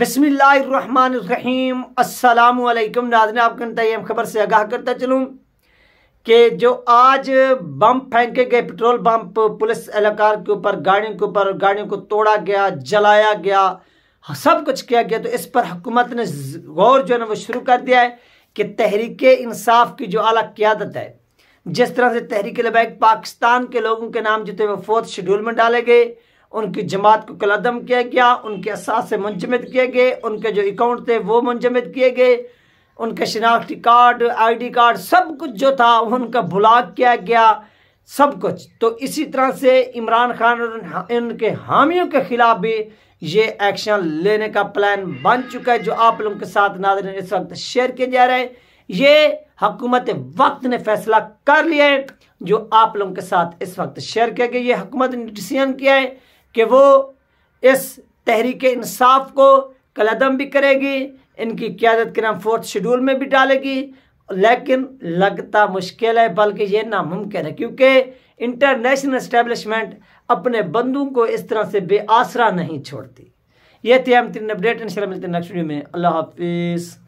बसमीम अल्लाम नाजन आपको तयम खबर से आगाह करता चलूँ कि जो आज बम फेंके गए पेट्रोल पम्प पुलिस एहलकार के ऊपर गाड़ियों के ऊपर गाड़ियों को तोड़ा गया जलाया गया सब कुछ किया गया तो इस पर हुकूमत ने गौर जो है ना वो शुरू कर दिया है कि तहरीक इंसाफ की जो अला क्यादत है जिस तरह से तहरीक लबैक पाकिस्तान के लोगों के नाम जितने वो फोर्थ शेड्यूल में डाले गए उनकी जमात को कलदम किया गया उनके असास से मुंजमद किए गए उनके जो अकाउंट थे वो मुंजमद किए गए उनके शिनाख्ती कार्ड आईडी कार्ड सब कुछ जो था उनका ब्लॉक किया गया सब कुछ तो इसी तरह से इमरान खान और उनके हामियों के ख़िलाफ़ भी ये एक्शन लेने का प्लान बन चुका है जो आप लोगों के साथ नाजर इस वक्त शेयर किए जा रहे हैं ये हकूमत वक्त ने फैसला कर लिया है जो आप लोगों के साथ इस वक्त शेयर किया गया ये हकूमत ने डिसीजन किया है कि वो इस तहरीक इंसाफ को कलदम भी करेगी इनकी क्यादत के नाम फोर्थ शेड्यूल में भी डालेगी लेकिन लगता मुश्किल है बल्कि ये नामुमकिन है क्योंकि इंटरनेशनल इस्टेबलिशमेंट अपने बंदू को इस तरह से बेआसरा नहीं छोड़ती ये थी हम तीन अपडेट इन मिलते में अल्लाह हाफिज़